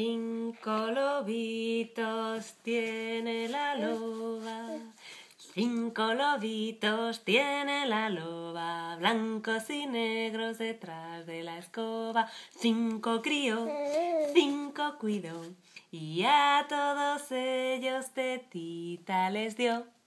Cinco lobitos tiene la loba, cinco lobitos tiene la loba, blancos y negros detrás de la escoba, cinco crió, cinco cuidó, y a todos ellos tetita les dio.